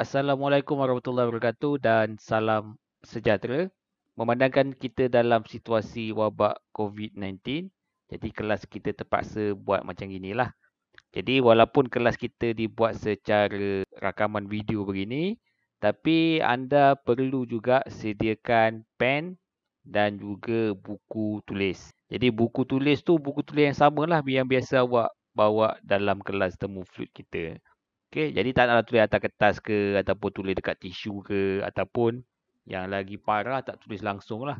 Assalamualaikum warahmatullahi wabarakatuh dan salam sejahtera. Memandangkan kita dalam situasi wabak COVID-19, jadi kelas kita terpaksa buat macam inilah. Jadi walaupun kelas kita dibuat secara rakaman video begini, tapi anda perlu juga sediakan pen dan juga buku tulis. Jadi buku tulis tu buku tulis yang samalah yang biasa awak bawa dalam kelas temu flute kita. Okay, jadi tak naklah tulis atas kertas ke ataupun tulis dekat tisu ke ataupun yang lagi parah tak tulis langsung lah.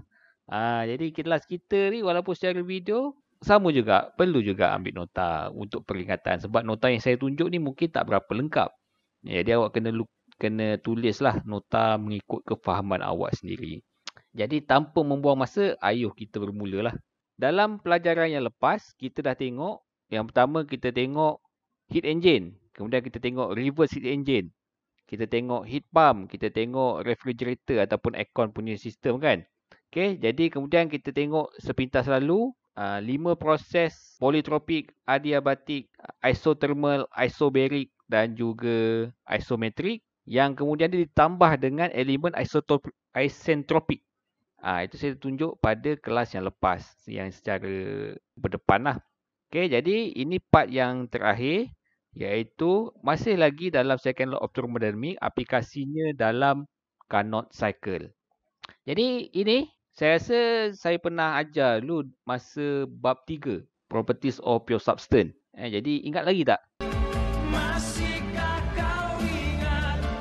Ha, jadi kelas kita ni walaupun secara video sama juga perlu juga ambil nota untuk peringatan sebab nota yang saya tunjuk ni mungkin tak berapa lengkap. Ya, jadi awak kena kena tulislah nota mengikut kefahaman awak sendiri. Jadi tanpa membuang masa, ayuh kita bermula lah. Dalam pelajaran yang lepas, kita dah tengok yang pertama kita tengok heat engine Kemudian kita tengok reverse heat engine. Kita tengok heat pump. Kita tengok refrigerator ataupun aircon punya sistem kan. Okay. Jadi kemudian kita tengok sepintas lalu. Ah, lima uh, proses polytropic, adiabatic, isothermal, isobaric dan juga isometric. Yang kemudian dia ditambah dengan elemen isentropic. Ah Itu saya tunjuk pada kelas yang lepas. Yang secara berdepan lah. Okay, jadi ini part yang terakhir iaitu masih lagi dalam second law of thermodynamic aplikasinya dalam Carnot cycle. Jadi ini saya rasa saya pernah ajar dulu masa bab 3 properties of pure substance. Eh, jadi ingat lagi tak?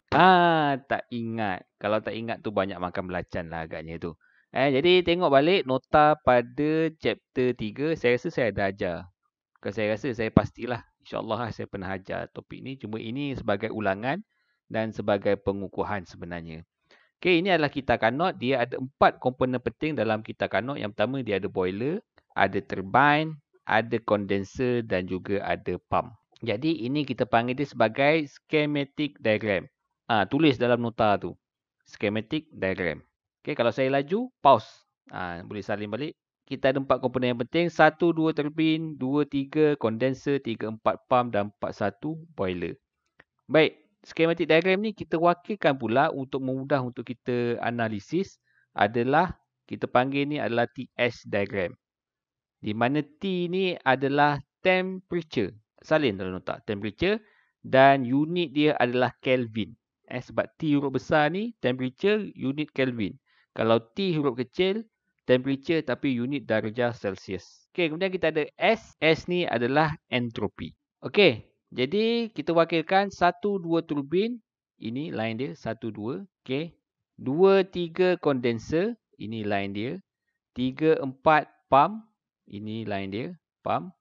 Ah tak ingat. Kalau tak ingat tu banyak makan belacan lah agaknya tu. Eh, jadi tengok balik nota pada chapter 3. Saya rasa saya dah ajar. Kalau saya rasa saya pastilah. InsyaAllah lah saya pernah hajar topik ni. Cuma ini sebagai ulangan dan sebagai pengukuhan sebenarnya. Okay, ini adalah kita kanot. Dia ada empat komponen penting dalam kita kanot. Yang pertama, dia ada boiler, ada turbine, ada condenser dan juga ada pump. Jadi, ini kita panggil dia sebagai schematic diagram. Ha, tulis dalam nota tu. Schematic diagram. Okay, kalau saya laju, pause. Ha, boleh salin balik kita ada empat komponen yang penting. Satu, dua turbin, dua, tiga kondenser, tiga, empat pump dan empat, satu boiler. Baik, skematik diagram ni kita wakilkan pula untuk memudah untuk kita analisis adalah kita panggil ni adalah TS diagram. Di mana T ni adalah temperature. Salin dalam nota temperature dan unit dia adalah Kelvin. Eh, sebab T huruf besar ni temperature unit Kelvin. Kalau T huruf kecil temperature tapi unit darjah Celsius. Okey, kemudian kita ada S. S ni adalah entropi. Okey, jadi kita wakilkan 1, 2 turbin. Ini line dia, 1, 2. Okey, 2, 3 condenser Ini line dia. 3, 4 pump. Ini line dia, pump.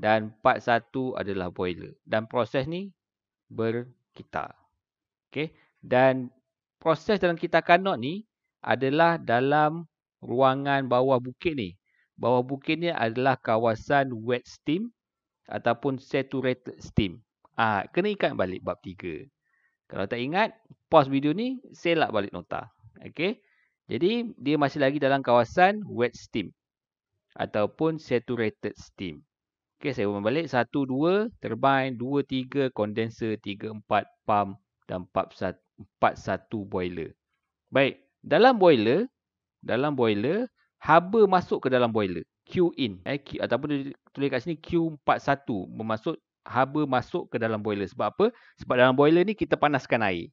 Dan 4, 1 adalah boiler. Dan proses ni berkitar. okay? dan proses dalam kitar kanot ni adalah dalam ruangan bawah bukit ni. Bawah bukit ni adalah kawasan wet steam ataupun saturated steam. Ah, ha, kena ikat balik bab 3. Kalau tak ingat, pause video ni, selak balik nota. Okey. Jadi, dia masih lagi dalam kawasan wet steam ataupun saturated steam. Okey, saya ulang balik 1 2 turbine 2 3 condenser 3 4 pump dan 4 1 boiler. Baik, dalam boiler dalam boiler, haba masuk ke dalam boiler. Q in. Eh, Q, ataupun tulis kat sini Q41. Bermaksud haba masuk ke dalam boiler. Sebab apa? Sebab dalam boiler ni kita panaskan air.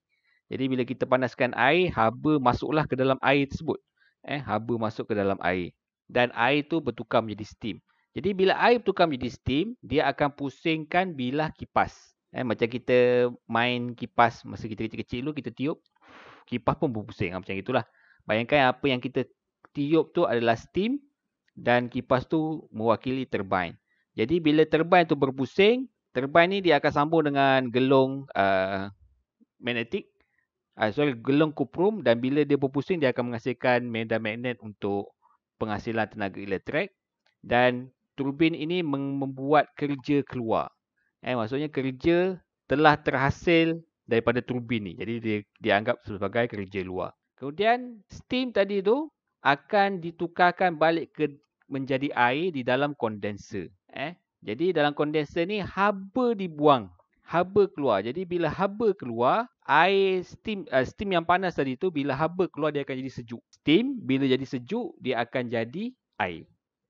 Jadi bila kita panaskan air, haba masuklah ke dalam air tersebut. Eh, haba masuk ke dalam air. Dan air tu bertukar menjadi steam. Jadi bila air bertukar menjadi steam, dia akan pusingkan bilah kipas. Eh, macam kita main kipas masa kita kecil-kecil dulu, kita tiup. Kipas pun berpusing. Ah, macam itulah. Bayangkan apa yang kita tiup tu adalah steam dan kipas tu mewakili turbine. Jadi bila turbine tu berpusing, turbine ni dia akan sambung dengan gelung uh, magnetik. Uh, sorry, gelung kuprum dan bila dia berpusing dia akan menghasilkan medan magnet untuk penghasilan tenaga elektrik. Dan turbin ini membuat kerja keluar. Eh, maksudnya kerja telah terhasil daripada turbin ni. Jadi dia dianggap sebagai kerja luar. Kemudian steam tadi tu akan ditukarkan balik ke menjadi air di dalam kondenser. Eh? Jadi dalam kondenser ni haba dibuang. Haba keluar. Jadi bila haba keluar, air steam uh, steam yang panas tadi tu bila haba keluar dia akan jadi sejuk. Steam bila jadi sejuk dia akan jadi air.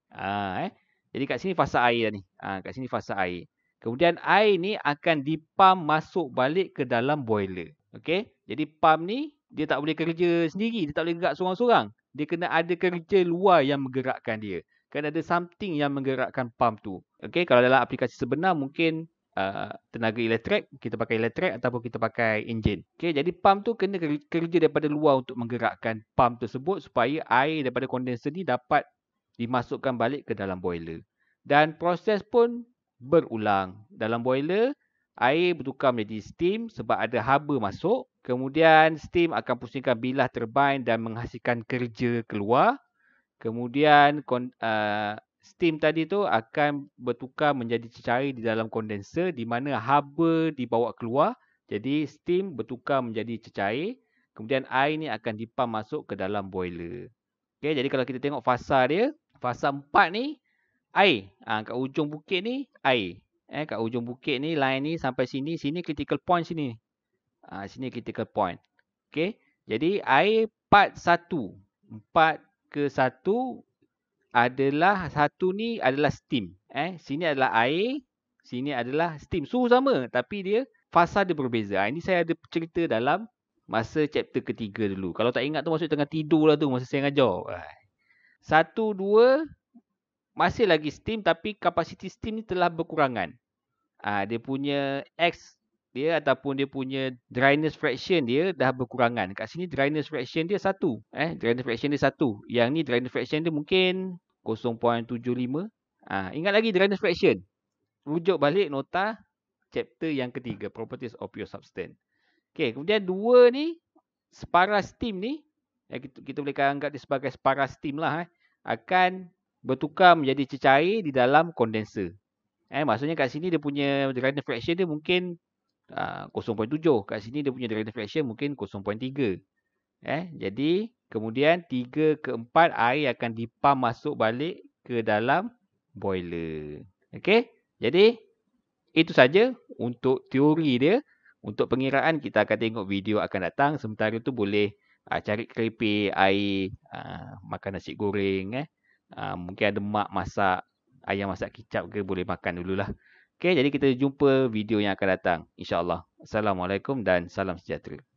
Ha, eh? Jadi kat sini fasa air ni. Ha, kat sini fasa air. Kemudian air ni akan dipam masuk balik ke dalam boiler. Okay? Jadi pam ni dia tak boleh kerja sendiri, dia tak boleh gerak seorang-seorang. Dia kena ada kerja luar yang menggerakkan dia. Kena ada something yang menggerakkan pump tu. Okay, kalau dalam aplikasi sebenar mungkin Uh, tenaga elektrik, kita pakai elektrik ataupun kita pakai enjin. Okay, jadi pump tu kena kerja daripada luar untuk menggerakkan pump tersebut supaya air daripada kondenser ni dapat dimasukkan balik ke dalam boiler. Dan proses pun berulang. Dalam boiler, air bertukar menjadi steam sebab ada haba masuk. Kemudian steam akan pusingkan bilah turbine dan menghasilkan kerja keluar. Kemudian kon, uh, steam tadi tu akan bertukar menjadi cecair di dalam kondenser di mana haba dibawa keluar. Jadi steam bertukar menjadi cecair. Kemudian air ni akan dipam masuk ke dalam boiler. Okay, jadi kalau kita tengok fasa dia, fasa 4 ni air. Ha, kat ujung bukit ni air. Eh, kat ujung bukit ni, line ni sampai sini. Sini critical point sini. Ha, sini critical point. Okay. Jadi air part 1. 4 ke 1 adalah satu ni adalah steam. Eh, Sini adalah air. Sini adalah steam. Suhu sama tapi dia fasa dia berbeza. Ha, ini saya ada cerita dalam masa chapter ketiga dulu. Kalau tak ingat tu maksud tengah tidur lah tu masa saya ngajar. Ha. Satu, dua. Masih lagi steam tapi kapasiti steam ni telah berkurangan. Ha, dia punya X dia ataupun dia punya dryness fraction dia dah berkurangan. Kat sini dryness fraction dia satu. Eh, dryness fraction dia satu. Yang ni dryness fraction dia mungkin 0.75. Ha, ingat lagi dryness fraction. Rujuk balik nota chapter yang ketiga. Properties of your substance. Okay, kemudian dua ni separa steam ni. Eh, kita, kita boleh anggap dia sebagai separa steam lah. Eh, akan bertukar menjadi cecair di dalam kondenser. Eh, maksudnya kat sini dia punya dryness fraction dia mungkin Ah, uh, 0.7. Kat sini dia punya direct reflection mungkin 0.3. Eh, jadi kemudian 3 ke 4 air akan dipam masuk balik ke dalam boiler. Okey. Jadi itu saja untuk teori dia. Untuk pengiraan kita akan tengok video akan datang. Sementara itu boleh uh, cari keripik, air, uh, makan nasi goreng. Eh. Uh, mungkin ada mak masak, ayam masak kicap ke boleh makan dululah. lah. Okey, jadi kita jumpa video yang akan datang. InsyaAllah. Assalamualaikum dan salam sejahtera.